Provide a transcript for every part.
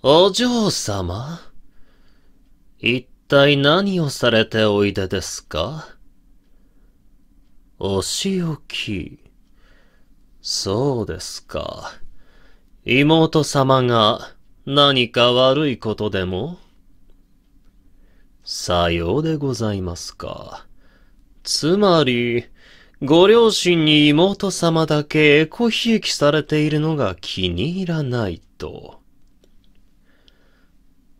お嬢様一体何をされておいでですかお仕置き。そうですか。妹様が何か悪いことでもさようでございますか。つまり、ご両親に妹様だけエコひいきされているのが気に入らないと。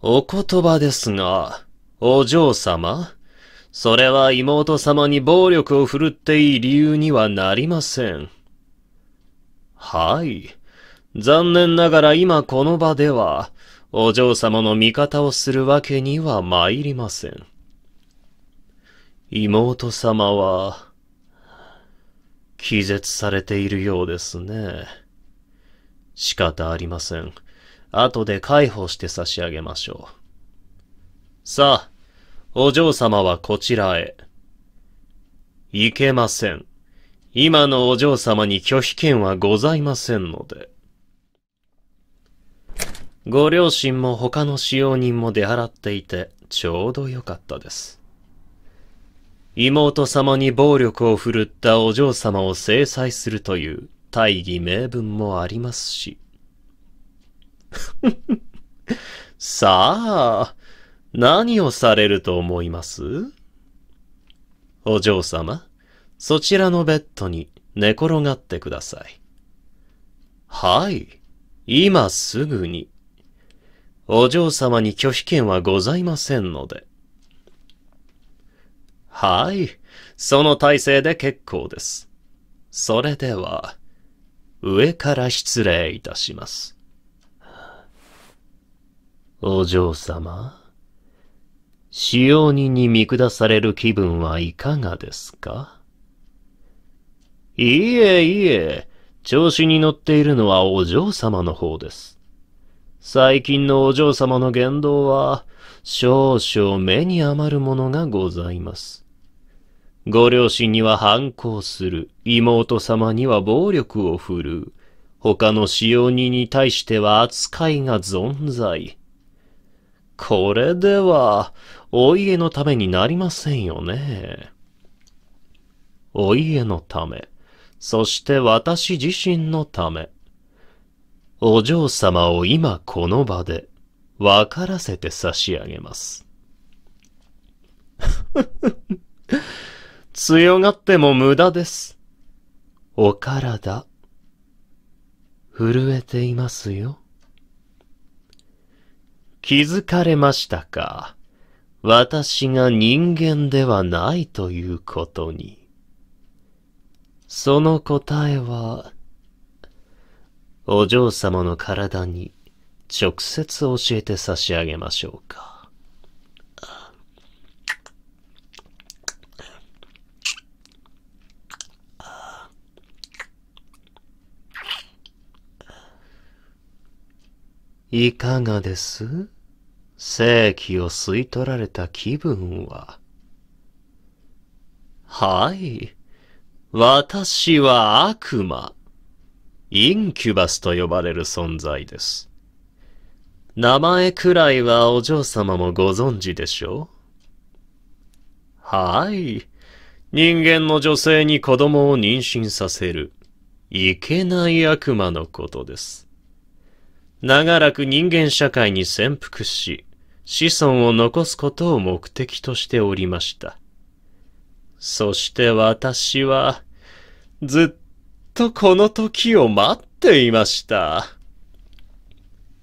お言葉ですが、お嬢様、それは妹様に暴力を振るっていい理由にはなりません。はい。残念ながら今この場では、お嬢様の味方をするわけには参りません。妹様は、気絶されているようですね。仕方ありません。後で介抱して差し上げましょう。さあ、お嬢様はこちらへ。いけません。今のお嬢様に拒否権はございませんので。ご両親も他の使用人も出払っていて、ちょうどよかったです。妹様に暴力を振るったお嬢様を制裁するという大義名分もありますし。さあ、何をされると思いますお嬢様、そちらのベッドに寝転がってください。はい、今すぐに。お嬢様に拒否権はございませんので。はい、その体勢で結構です。それでは、上から失礼いたします。お嬢様。使用人に見下される気分はいかがですかいいえいいえ、調子に乗っているのはお嬢様の方です。最近のお嬢様の言動は、少々目に余るものがございます。ご両親には反抗する、妹様には暴力を振るう、他の使用人に対しては扱いが存在、これでは、お家のためになりませんよね。お家のため、そして私自身のため。お嬢様を今この場で、分からせて差し上げます。強がっても無駄です。お体、震えていますよ。気づかれましたか私が人間ではないということに。その答えは、お嬢様の体に直接教えて差し上げましょうか。いかがです正気を吸い取られた気分は。はい。私は悪魔。インキュバスと呼ばれる存在です。名前くらいはお嬢様もご存知でしょうはい。人間の女性に子供を妊娠させる、いけない悪魔のことです。長らく人間社会に潜伏し、子孫を残すことを目的としておりました。そして私は、ずっとこの時を待っていました。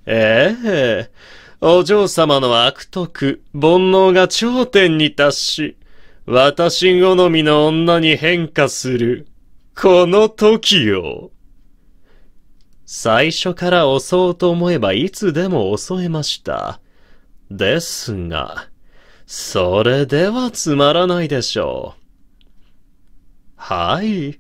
ええお嬢様の悪徳、煩悩が頂点に達し、私好みの女に変化する、この時を。最初から襲おうと思えばいつでも襲えました。ですが、それではつまらないでしょう。はい。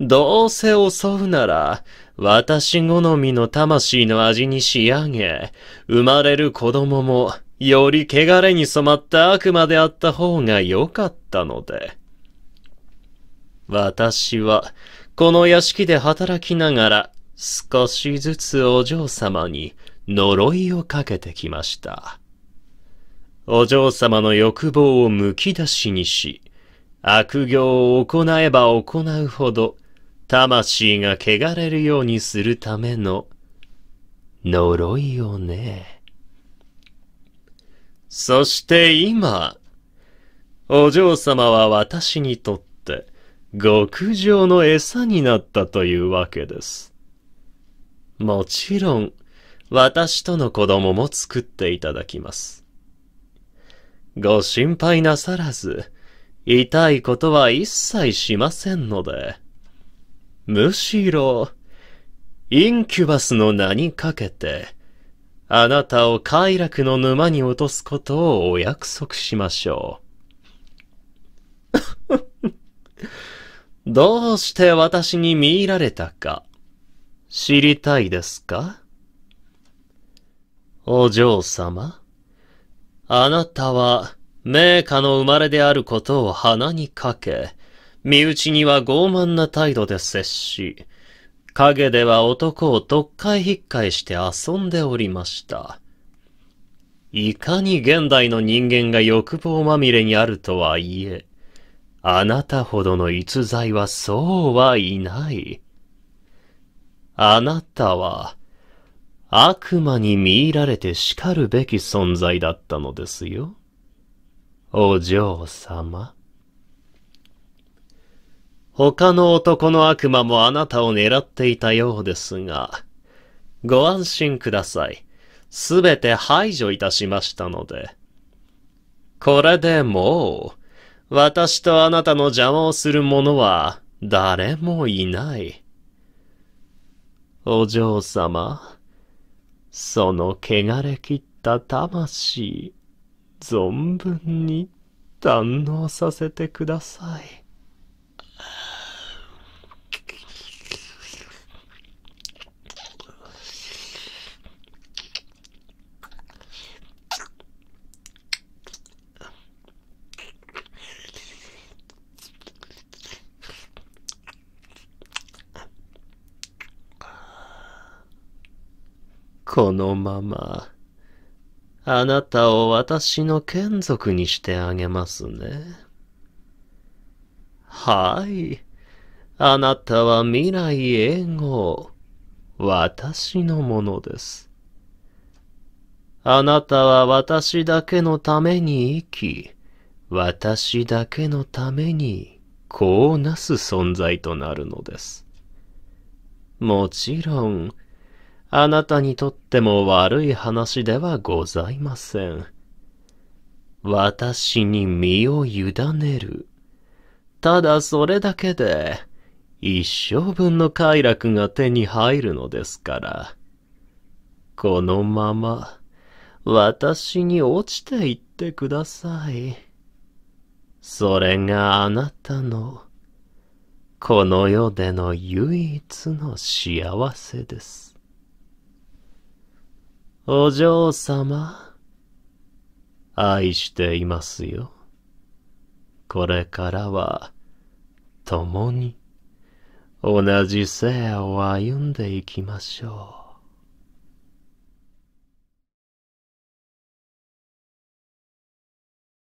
どうせ襲うなら、私好みの魂の味に仕上げ、生まれる子供も、より汚れに染まった悪魔であった方が良かったので。私は、この屋敷で働きながら、少しずつお嬢様に呪いをかけてきました。お嬢様の欲望をむき出しにし、悪行を行えば行うほど、魂が汚れるようにするための、呪いをね。そして今、お嬢様は私にとって、極上の餌になったというわけです。もちろん、私との子供も作っていただきます。ご心配なさらず、痛いことは一切しませんので。むしろ、インキュバスの名にかけて、あなたを快楽の沼に落とすことをお約束しましょう。どうして私に見入られたか。知りたいですかお嬢様。あなたは、名家の生まれであることを鼻にかけ、身内には傲慢な態度で接し、影では男をとっかいひっかいして遊んでおりました。いかに現代の人間が欲望まみれにあるとはいえ、あなたほどの逸材はそうはいない。あなたは、悪魔に見入られて叱るべき存在だったのですよ。お嬢様。他の男の悪魔もあなたを狙っていたようですが、ご安心ください。すべて排除いたしましたので。これでもう、私とあなたの邪魔をする者は誰もいない。お嬢様、その汚れきった魂、存分に堪能させてください。このまま、あなたを私の眷属にしてあげますね。はい。あなたは未来永劫、私のものです。あなたは私だけのために生き、私だけのために、こうなす存在となるのです。もちろん、あなたにとっても悪い話ではございません。私に身を委ねる。ただそれだけで、一生分の快楽が手に入るのですから。このまま、私に落ちていってください。それがあなたの、この世での唯一の幸せです。お嬢様。愛していますよ。これからは、共に、同じ生を歩んでいきましょう。